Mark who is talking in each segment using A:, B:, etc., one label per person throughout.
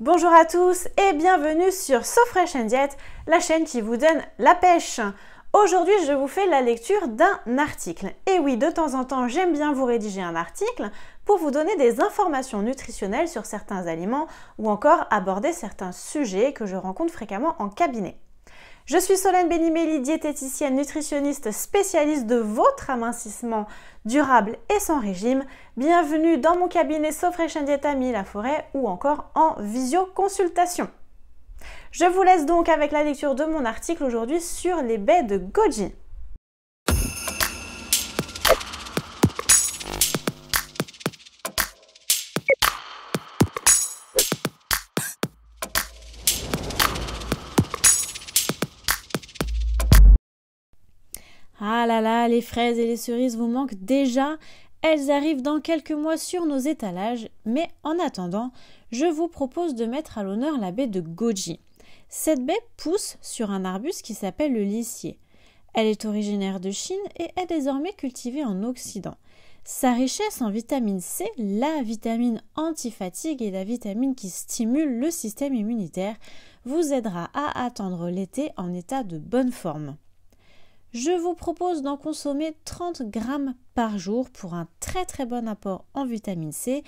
A: Bonjour à tous et bienvenue sur Sofresh Diet, la chaîne qui vous donne la pêche. Aujourd'hui, je vous fais la lecture d'un article. Et oui, de temps en temps, j'aime bien vous rédiger un article pour vous donner des informations nutritionnelles sur certains aliments ou encore aborder certains sujets que je rencontre fréquemment en cabinet. Je suis Solène Béniméli, diététicienne, nutritionniste, spécialiste de votre amincissement durable et sans régime. Bienvenue dans mon cabinet Sofresh Mi La Forêt ou encore en visioconsultation. Je vous laisse donc avec la lecture de mon article aujourd'hui sur les baies de goji. Ah là là, les fraises et les cerises vous manquent déjà. Elles arrivent dans quelques mois sur nos étalages, mais en attendant, je vous propose de mettre à l'honneur la baie de Goji. Cette baie pousse sur un arbuste qui s'appelle le lissier. Elle est originaire de Chine et est désormais cultivée en Occident. Sa richesse en vitamine C, la vitamine anti-fatigue et la vitamine qui stimule le système immunitaire, vous aidera à attendre l'été en état de bonne forme. Je vous propose d'en consommer 30 grammes par jour pour un très très bon apport en vitamine C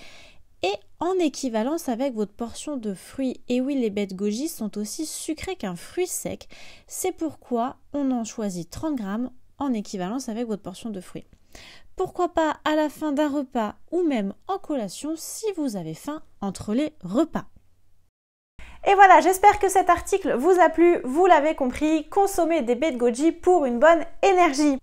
A: et en équivalence avec votre portion de fruits. Et oui, les bêtes goji sont aussi sucrées qu'un fruit sec. C'est pourquoi on en choisit 30 grammes en équivalence avec votre portion de fruits. Pourquoi pas à la fin d'un repas ou même en collation si vous avez faim entre les repas. Et voilà, j'espère que cet article vous a plu, vous l'avez compris, consommez des baies de goji pour une bonne énergie.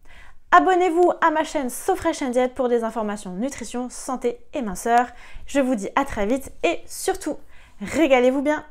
A: Abonnez-vous à ma chaîne SoFresh and Diet pour des informations nutrition, santé et minceur. Je vous dis à très vite et surtout, régalez-vous bien.